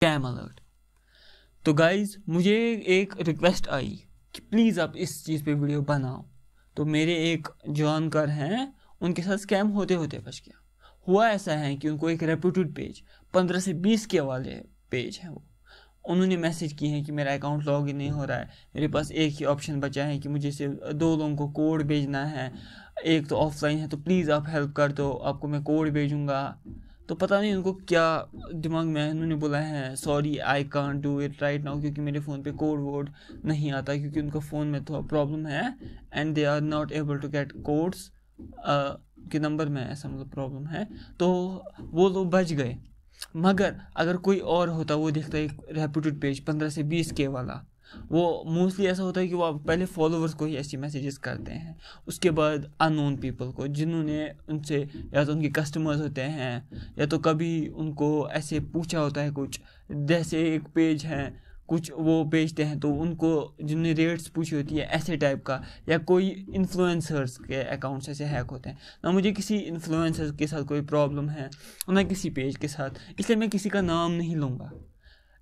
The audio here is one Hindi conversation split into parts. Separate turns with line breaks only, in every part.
स्कैम अलर्ट तो गाइज मुझे एक रिक्वेस्ट आई कि प्लीज़ आप इस चीज़ पे वीडियो बनाओ तो मेरे एक जानकर हैं उनके साथ स्कैम होते होते बच गया हुआ ऐसा है कि उनको एक रेप्यूटेड पेज पंद्रह से बीस के वाले पेज हैं वो उन्होंने मैसेज किए हैं कि मेरा अकाउंट लॉग इन नहीं हो रहा है मेरे पास एक ही ऑप्शन बचा है कि मुझे सिर्फ दो लोगों को कोड भेजना है एक तो ऑफलाइन है तो प्लीज़ आप हेल्प कर दो आपको मैं कोड भेजूँगा तो पता नहीं उनको क्या दिमाग में उन्होंने बोला है sorry I can't do it right now क्योंकि मेरे फ़ोन पे कोड वोड नहीं आता क्योंकि उनका फ़ोन में थोड़ा प्रॉब्लम है and they are not able to get codes के नंबर में ऐसा मतलब प्रॉब्लम है तो वो लोग बच गए मगर अगर कोई और होता वो देखता एक रेपूटेड पेज पंद्रह से बीस के वाला वो मोस्टली ऐसा होता है कि वो पहले फॉलोवर्स को ही ऐसी मैसेजेस करते हैं उसके बाद अननोन पीपल को जिन्होंने उनसे या तो उनके कस्टमर्स होते हैं या तो कभी उनको ऐसे पूछा होता है कुछ जैसे एक पेज है कुछ वो बेचते हैं तो उनको जिनने रेट्स पूछी होती है ऐसे टाइप का या कोई इन्फ्लुएंसर्स के अकाउंट्स ऐसे हैक होते हैं ना मुझे किसी इन्फ्लुएंसर के साथ कोई प्रॉब्लम है ना किसी पेज के साथ इसलिए मैं किसी का नाम नहीं लूँगा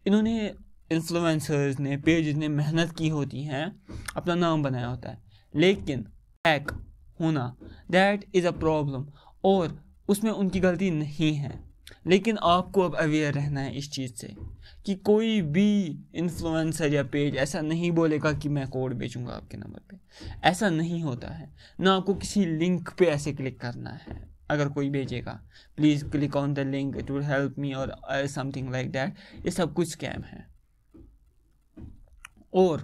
इन्होंने इन्फ्लुएंसर्स ने पेजेस ने मेहनत की होती है अपना नाम बनाया होता है लेकिन हैक होना दैट इज़ अ प्रॉब्लम और उसमें उनकी गलती नहीं है लेकिन आपको अब अवेयर रहना है इस चीज़ से कि कोई भी इन्फ्लुएंसर या पेज ऐसा नहीं बोलेगा कि मैं कोड बेचूंगा आपके नंबर पे ऐसा नहीं होता है ना आपको किसी लिंक पे ऐसे क्लिक करना है अगर कोई भेजेगा please click on the link it will help me और समथिंग लाइक दैट ये सब कुछ स्कैम है और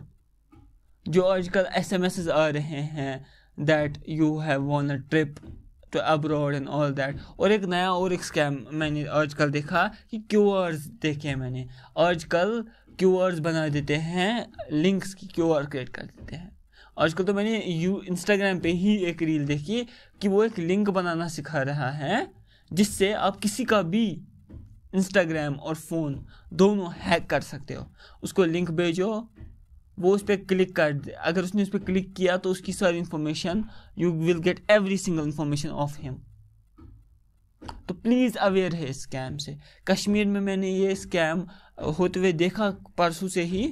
जो आजकल एस एम एस आ रहे हैं that you have won a trip to abroad and all that और एक नया और एक स्कैम मैंने आजकल देखा कि क्यू आर्स देखे मैंने आजकल क्यू आर्स बना देते हैं लिंक्स की क्यू आर क्रिएट कर देते हैं आजकल तो मैंने यू इंस्टाग्राम पे ही एक रील देखी कि वो एक लिंक बनाना सिखा रहा है जिससे आप किसी का भी इंस्टाग्राम और फ़ोन दोनों हैक कर सकते हो उसको लिंक भेजो वो उस पर क्लिक कर अगर उसने उस पर क्लिक किया तो उसकी सारी information you will get every single information of him तो प्लीज़ अवेयर है इस स्कैम से कश्मीर में मैंने ये स्कैम होते हुए देखा परसों से ही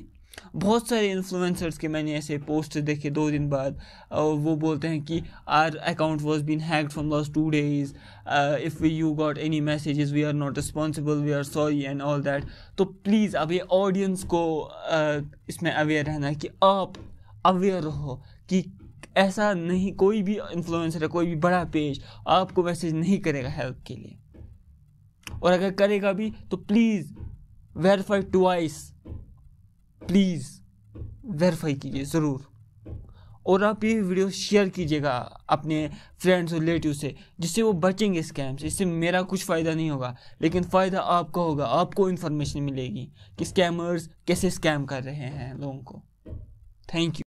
बहुत सारे इन्फ्लुएंसर्स के मैंने ऐसे पोस्ट देखे दो दिन बाद वो बोलते हैं कि our account was been hacked from last two days if we you got any messages we are not responsible we are sorry and all that तो प्लीज़ अब ये ऑडियंस को uh, इसमें अवेयर रहना है कि आप अवेयर रहो कि ऐसा नहीं कोई भी इन्फ्लुएंसर है कोई भी बड़ा पेज आपको मैसेज नहीं करेगा हेल्प के लिए और अगर करेगा भी तो प्लीज़ वेरीफाई आइस प्लीज़ वेरीफाई कीजिए ज़रूर और आप ये वीडियो शेयर कीजिएगा अपने फ्रेंड्स और रिलेटिव से जिससे वो बचेंगे स्कैम से इससे मेरा कुछ फ़ायदा नहीं होगा लेकिन फ़ायदा आपका होगा आपको इन्फॉर्मेशन मिलेगी कि स्कैमर्स कैसे स्कैम कर रहे हैं लोगों को थैंक यू